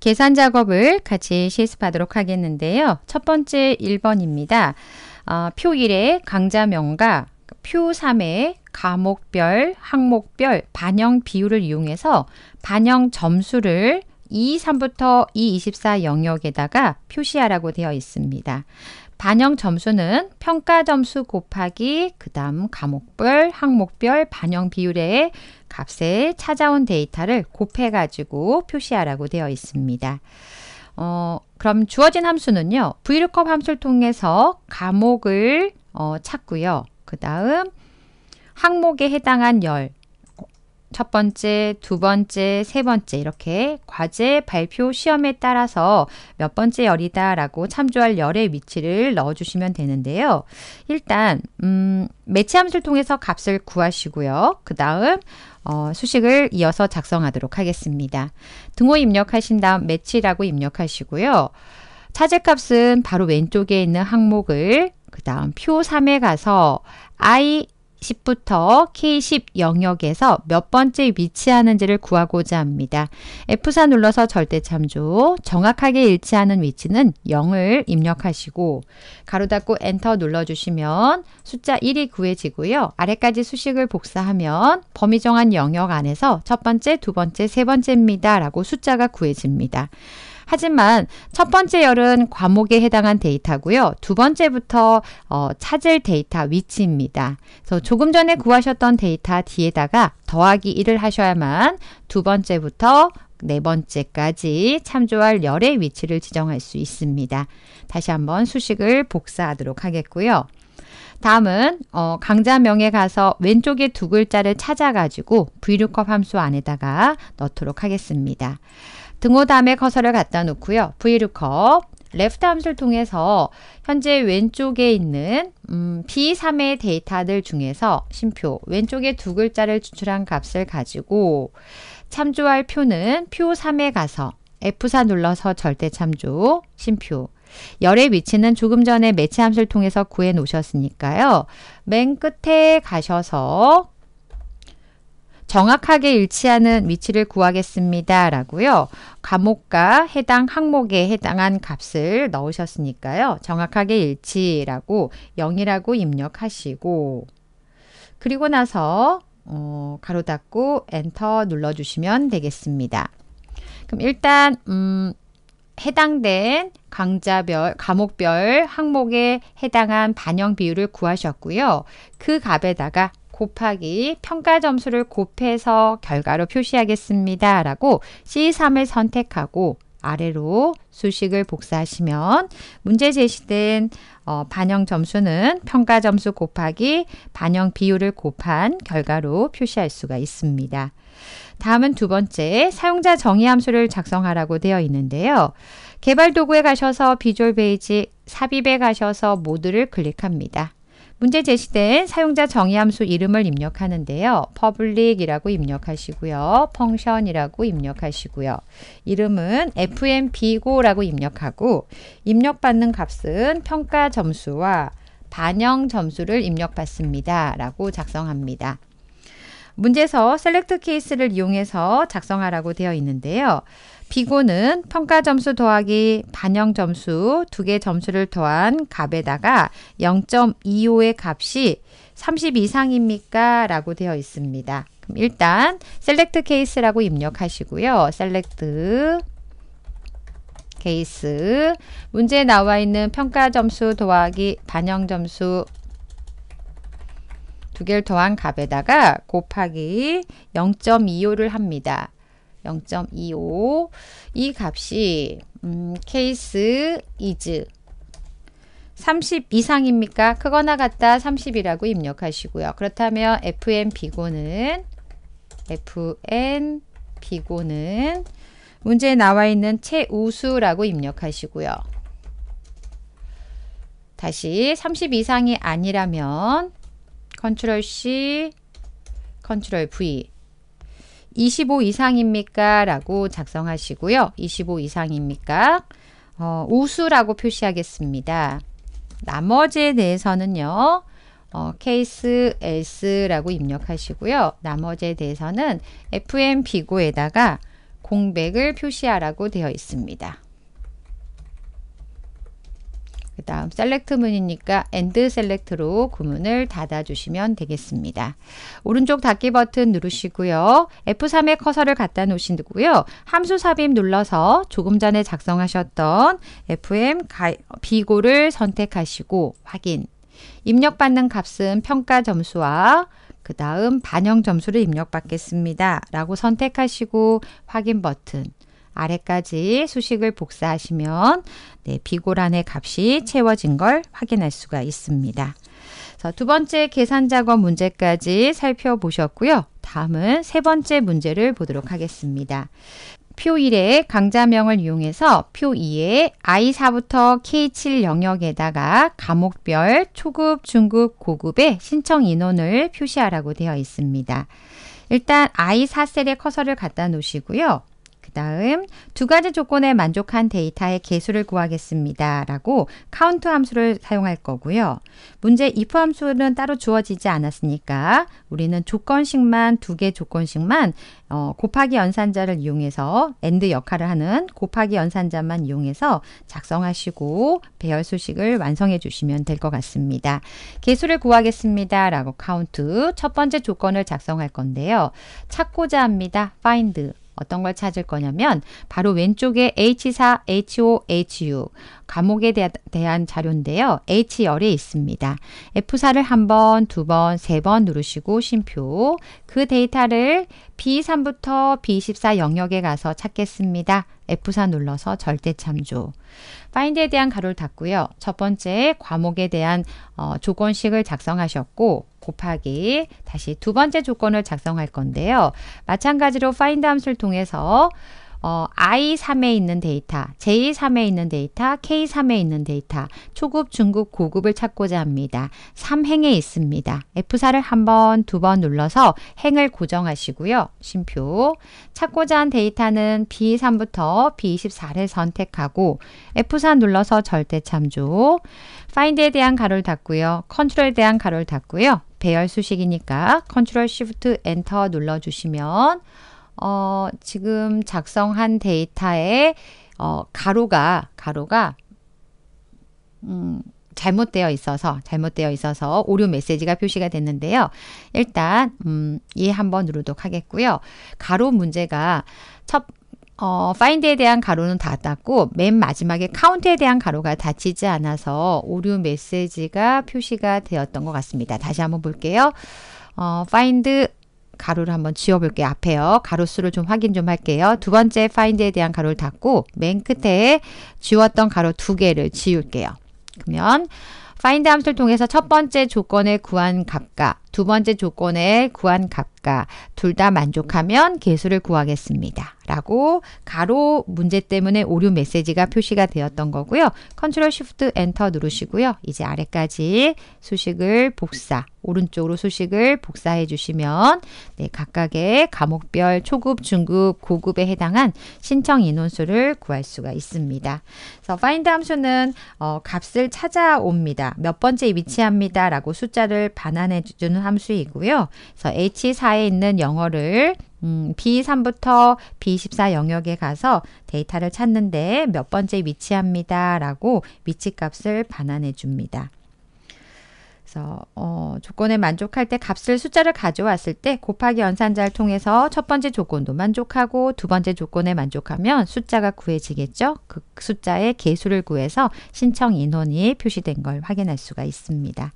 계산 작업을 같이 실습하도록 하겠는데요. 첫 번째 1번입니다. 어, 표 1의 강자명과 표 3의 과목별, 항목별 반영 비율을 이용해서 반영 점수를 23부터 224 영역에다가 표시하라고 되어 있습니다. 반영 점수는 평가 점수 곱하기 그 다음 과목별, 항목별 반영 비율의 값에 찾아온 데이터를 곱해가지고 표시하라고 되어 있습니다. 어, 그럼 주어진 함수는요. v l o o 함수를 통해서 과목을 어, 찾고요. 그 다음 항목에 해당한 열, 첫 번째, 두 번째, 세 번째 이렇게 과제 발표 시험에 따라서 몇 번째 열이다라고 참조할 열의 위치를 넣어주시면 되는데요. 일단 음, 매치 함수를 통해서 값을 구하시고요. 그 다음 어, 수식을 이어서 작성하도록 하겠습니다. 등호 입력하신 다음 매치라고 입력하시고요. 차제 값은 바로 왼쪽에 있는 항목을 그 다음 표 3에 가서 i 10부터 K10 영역에서 몇 번째 위치하는지를 구하고자 합니다. F4 눌러서 절대참조, 정확하게 일치하는 위치는 0을 입력하시고 가로 닫고 엔터 눌러주시면 숫자 1이 구해지고요. 아래까지 수식을 복사하면 범위 정한 영역 안에서 첫 번째, 두 번째, 세 번째입니다. 라고 숫자가 구해집니다. 하지만 첫 번째 열은 과목에 해당한 데이터고요. 두 번째부터 어, 찾을 데이터 위치입니다. 그래서 조금 전에 구하셨던 데이터 뒤에다가 더하기 1을 하셔야만 두 번째부터 네 번째까지 참조할 열의 위치를 지정할 수 있습니다. 다시 한번 수식을 복사하도록 하겠고요. 다음은 어, 강자명에 가서 왼쪽에 두 글자를 찾아가지고 v l o o 함수 안에다가 넣도록 하겠습니다. 등호 다음에 커서를 갖다 놓고요. v 룩컵 레프트 함수를 통해서 현재 왼쪽에 있는 음, B3의 데이터들 중에서 심표 왼쪽에 두 글자를 추출한 값을 가지고 참조할 표는 표 3에 가서 F4 눌러서 절대 참조 심표 열의 위치는 조금 전에 매치 함수를 통해서 구해 놓으셨으니까요. 맨 끝에 가셔서 정확하게 일치하는 위치를 구하겠습니다. 라고요. 과목과 해당 항목에 해당한 값을 넣으셨으니까요. 정확하게 일치라고 0이라고 입력하시고 그리고 나서 어, 가로 닫고 엔터 눌러주시면 되겠습니다. 그럼 일단 음, 해당된 강좌별, 과목별 항목에 해당한 반영 비율을 구하셨고요. 그 값에다가 곱하기 평가 점수를 곱해서 결과로 표시하겠습니다. 라고 C3을 선택하고 아래로 수식을 복사하시면 문제 제시된 어, 반영 점수는 평가 점수 곱하기 반영 비율을 곱한 결과로 표시할 수가 있습니다. 다음은 두 번째 사용자 정의 함수를 작성하라고 되어 있는데요. 개발 도구에 가셔서 비주얼 베이직 삽입에 가셔서 모드를 클릭합니다. 문제 제시된 사용자 정의 함수 이름을 입력하는데요. public이라고 입력하시고요. function이라고 입력하시고요. 이름은 fmp고라고 입력하고 입력받는 값은 평가 점수와 반영 점수를 입력받습니다. 라고 작성합니다. 문제에서 셀렉트 케이스를 이용해서 작성하라고 되어 있는데요. 비고는 평가 점수 더하기 반영 점수 두 개 점수를 더한 값에다가 0.25의 값이 30 이상입니까? 라고 되어 있습니다. 그럼 일단 셀렉트 케이스라고 입력하시고요. 셀렉트 케이스 문제에 나와 있는 평가 점수 더하기 반영 점수 두 개를 더한 값에다가 곱하기 0.25를 합니다. 0.25이 값이 음, 케이스 이즈 30 이상입니까? 크거나 같다 30이라고 입력하시고요. 그렇다면 FN 비고는 FN 비고는 문제에 나와 있는 최우수라고 입력하시고요. 다시 30 이상이 아니라면 컨트롤 C, 컨트롤 V 25 이상입니까? 라고 작성하시고요. 25 이상입니까? 어, 우수라고 표시하겠습니다. 나머지에 대해서는요. 어, 케이스 s 라고 입력하시고요. 나머지에 대해서는 fm 비고에다가 공백을 표시하라고 되어 있습니다. 그 다음 셀렉트 문이니까 엔드 셀렉트로 구문을 닫아주시면 되겠습니다. 오른쪽 닫기 버튼 누르시고요. f 3의 커서를 갖다 놓으시고요. 함수 삽입 눌러서 조금 전에 작성하셨던 FM 비고를 선택하시고 확인 입력받는 값은 평가 점수와 그 다음 반영 점수를 입력받겠습니다. 라고 선택하시고 확인 버튼 아래까지 수식을 복사하시면 네, 비고란의 값이 채워진 걸 확인할 수가 있습니다. 자, 두 번째 계산 작업 문제까지 살펴보셨고요. 다음은 세 번째 문제를 보도록 하겠습니다. 표 1의 강자명을 이용해서 표 2의 I4부터 K7 영역에다가 과목별 초급, 중급, 고급의 신청 인원을 표시하라고 되어 있습니다. 일단 I4셀에 커서를 갖다 놓으시고요. 다음 두 가지 조건에 만족한 데이터의 개수를 구하겠습니다. 라고 카운트 함수를 사용할 거고요. 문제 if 함수는 따로 주어지지 않았으니까 우리는 조건식만 두 개 조건식만 어, 곱하기 연산자를 이용해서 and 역할을 하는 곱하기 연산자만 이용해서 작성하시고 배열수식을 완성해 주시면 될 것 같습니다. 개수를 구하겠습니다. 라고 카운트 첫 번째 조건을 작성할 건데요. 찾고자 합니다. find 어떤 걸 찾을 거냐면 바로 왼쪽에 H4, H5, H6 과목에 대한 자료인데요. H열에 있습니다. F4를 한 번, 두 번, 세번 누르시고 쉼표. 그 데이터를 B3부터 B24 영역에 가서 찾겠습니다. F4 눌러서 절대 참조. 파인드에 대한 가로를 닫고요. 첫 번째 과목에 대한 어, 조건식을 작성하셨고 곱하기 다시 두 번째 조건을 작성할 건데요. 마찬가지로 파인드 함수를 통해서 어, I3에 있는 데이터, J3에 있는 데이터, K3에 있는 데이터, 초급, 중급, 고급을 찾고자 합니다. 3행에 있습니다. F4를 한 번, 두 번 눌러서 행을 고정하시고요. 심표 찾고자 한 데이터는 B3부터 B24를 선택하고 F4 눌러서 절대 참조. find에 대한 가로를 닫고요. 컨트롤에 대한 가로를 닫고요. 배열 수식이니까 Ctrl, Shift, Enter 눌러주시면 어, 지금 작성한 데이터에 어, 가로가 가로가 음, 잘못되어 있어서 잘못되어 있어서 오류 메시지가 표시가 됐는데요. 일단 음, 얘 한번 누르도록 하겠고요. 가로 문제가 첫 어, find에 대한 가로는 닫았고 맨 마지막에 카운트에 대한 가로가 닫히지 않아서 오류 메시지가 표시가 되었던 것 같습니다. 다시 한번 볼게요. 어, find 가로를 한번 지워볼게요. 앞에요. 가로수를 좀 확인 좀 할게요. 두 번째 find에 대한 가로를 닫고 맨 끝에 지웠던 가로 두 개를 지울게요. 그러면 find 함수를 통해서 첫 번째 조건의 구한 값과 두 번째 조건에 구한 값과 둘 다 만족하면 개수를 구하겠습니다. 라고 가로 문제 때문에 오류 메시지가 표시가 되었던 거고요. 컨트롤 쉬프트 엔터 누르시고요. 이제 아래까지 수식을 복사, 오른쪽으로 수식을 복사해 주시면 네, 각각의 과목별 초급, 중급, 고급에 해당한 신청 인원수를 구할 수가 있습니다. 그래서 find 함수는 어, 값을 찾아옵니다. 몇 번째 위치합니다. 라고 숫자를 반환해 주는 함수이고요. 그래서 H4에 있는 영어를 음, B3부터 B14 영역에 가서 데이터를 찾는데 몇 번째 위치합니다. 라고 위치값을 반환해 줍니다. 그래서 어, 조건에 만족할 때 값을 숫자를 가져왔을 때 곱하기 연산자를 통해서 첫 번째 조건도 만족하고 두 번째 조건에 만족하면 숫자가 구해지겠죠. 그 숫자의 개수를 구해서 신청 인원이 표시된 걸 확인할 수가 있습니다.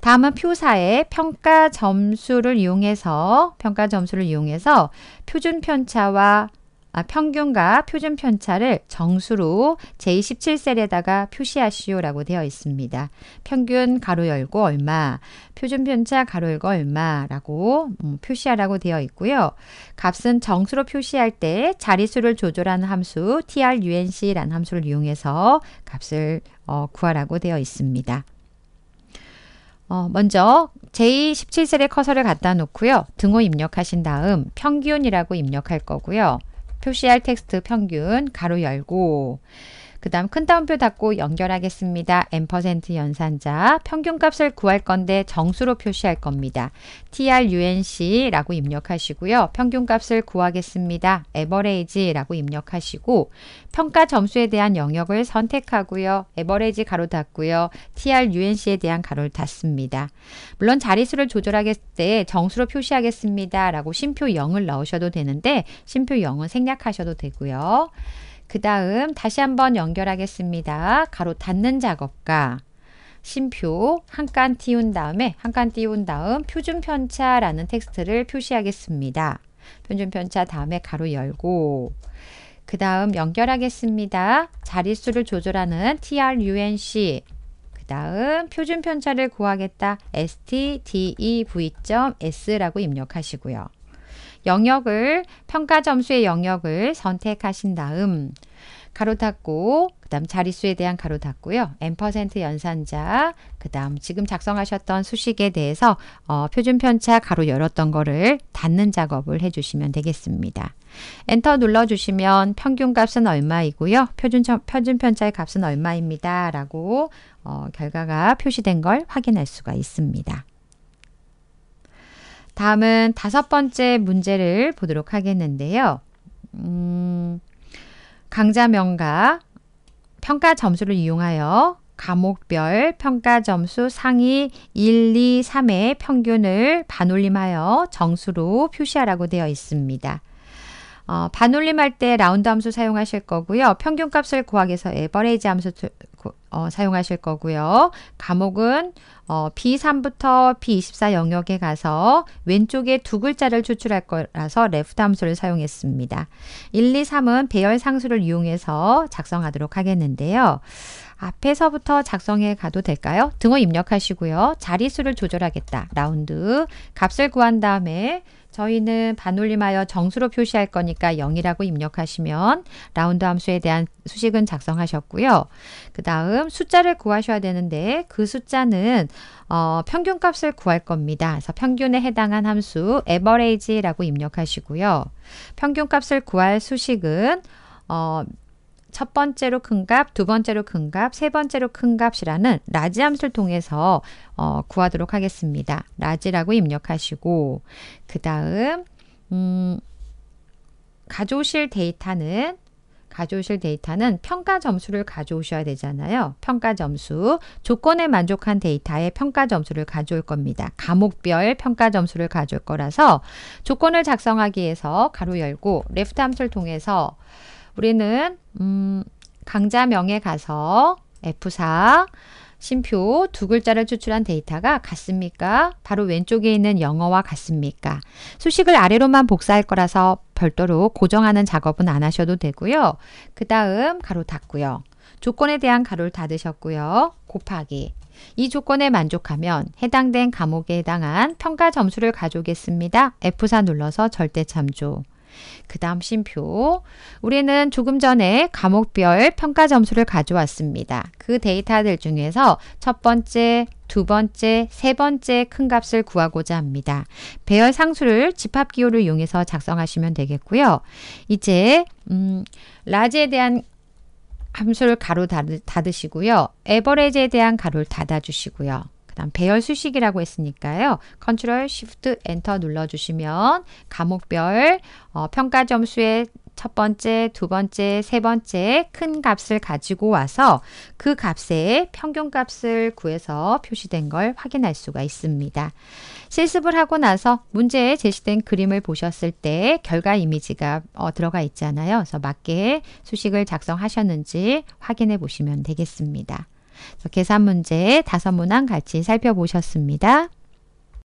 다음은 표사의 평가 점수를 이용해서 평가 점수를 이용해서 표준 편차와 아, 평균과 표준 편차를 정수로 제27셀에다가 표시하시오라고 되어 있습니다. 평균 가로 열고 얼마, 표준 편차 가로 열고 얼마라고 음, 표시하라고 되어 있고요. 값은 정수로 표시할 때 자릿수를 조절하는 함수 trunc라는 함수를 이용해서 값을 어, 구하라고 되어 있습니다. 어, 먼저 제17셀에 커서를 갖다 놓고요. 등호 입력하신 다음 평균이라고 입력할 거고요. 표시할 텍스트 평균 가로 열고 그 다음 큰 따옴표 닫고 연결하겠습니다. n% 연산자 평균값을 구할 건데 정수로 표시할 겁니다. trunC라고 입력하시고요. 평균값을 구하겠습니다. average라고 입력하시고 평가 점수에 대한 영역을 선택하고요. average 가로 닫고요. trunc에 대한 가로를 닫습니다. 물론 자릿수를 조절하겠때 정수로 표시하겠습니다. 라고 심표 0을 넣으셔도 되는데 심표 0은 생략하셔도 되고요. 그 다음 다시 한번 연결하겠습니다. 가로 닫는 작업과 심표 한 칸 띄운 다음에 한 칸 띄운 다음 표준 편차라는 텍스트를 표시하겠습니다. 표준 편차 다음에 가로 열고 그 다음 연결하겠습니다. 자릿수를 조절하는 trunc 그 다음 표준 편차를 구하겠다 stdev.s라고 입력하시고요. 영역을 평가 점수의 영역을 선택하신 다음 가로 닫고 그다음 자릿수에 대한 가로 닫고요. n% 연산자 그다음 지금 작성하셨던 수식에 대해서 어, 표준 편차 가로 열었던 거를 닫는 작업을 해 주시면 되겠습니다. 엔터 눌러 주시면 평균 값은 얼마이고요. 표준 표준 편차의 값은 얼마입니다라고 어, 결과가 표시된 걸 확인할 수가 있습니다. 다음은 다섯 번째 문제를 보도록 하겠는데요. 음, 강좌명과 평가 점수를 이용하여 과목별 평가 점수 상위 1, 2, 3의 평균을 반올림하여 정수로 표시하라고 되어 있습니다. 어, 반올림할 때 라운드 함수 사용하실 거고요. 평균값을 구하기 위해서 에버레이지 함수 어, 사용하실 거고요. 과목은 어, B3부터 B24 영역에 가서 왼쪽에 두 글자를 추출할 거라서 left 함수를 사용했습니다. 1, 2, 3은 배열 상수를 이용해서 작성하도록 하겠는데요. 앞에서부터 작성해 가도 될까요? 등호 입력하시고요. 자릿수를 조절하겠다. 라운드 값을 구한 다음에 저희는 반올림하여 정수로 표시할 거니까 0이라고 입력하시면 라운드 함수에 대한 수식은 작성하셨고요. 그 다음 숫자를 구하셔야 되는데 그 숫자는 어, 평균값을 구할 겁니다. 그래서 평균에 해당한 함수 average라고 입력하시고요. 평균값을 구할 수식은 어, 첫 번째로 큰 값, 두 번째로 큰 값, 세 번째로 큰 값이라는 라지 함수를 통해서 어, 구하도록 하겠습니다. 라지라고 입력하시고 그 다음 음, 가져오실 데이터는 가져오실 데이터는 평가 점수를 가져오셔야 되잖아요. 평가 점수, 조건에 만족한 데이터의 평가 점수를 가져올 겁니다. 과목별 평가 점수를 가져올 거라서 조건을 작성하기 위해서 가로 열고 레프트 함수를 통해서 우리는 음, 강좌명에 가서 F4 심표 두 글자를 추출한 데이터가 같습니까? 바로 왼쪽에 있는 영어와 같습니까? 수식을 아래로만 복사할 거라서 별도로 고정하는 작업은 안 하셔도 되고요. 그 다음 가로 닫고요. 조건에 대한 가로를 닫으셨고요. 곱하기 이 조건에 만족하면 해당된 과목에 해당한 평가 점수를 가져오겠습니다. F4 눌러서 절대 참조 그 다음 심표. 우리는 조금 전에 과목별 평가 점수를 가져왔습니다. 그 데이터들 중에서 첫 번째, 두 번째, 세 번째 큰 값을 구하고자 합니다. 배열 상수를 집합 기호를 이용해서 작성하시면 되겠고요. 이제 음, 라지에 대한 함수를 가로 닫으시고요. 에버레지에 대한 가로를 닫아주시고요. 그 다음 배열 수식이라고 했으니까요. 컨트롤 쉬프트 엔터 눌러주시면 과목별 어, 평가 점수의 첫 번째, 두 번째, 세 번째 큰 값을 가지고 와서 그 값의 평균 값을 구해서 표시된 걸 확인할 수가 있습니다. 실습을 하고 나서 문제에 제시된 그림을 보셨을 때 결과 이미지가 어, 들어가 있잖아요. 그래서 맞게 수식을 작성하셨는지 확인해 보시면 되겠습니다. 계산 문제 다섯 문항 같이 살펴보셨습니다.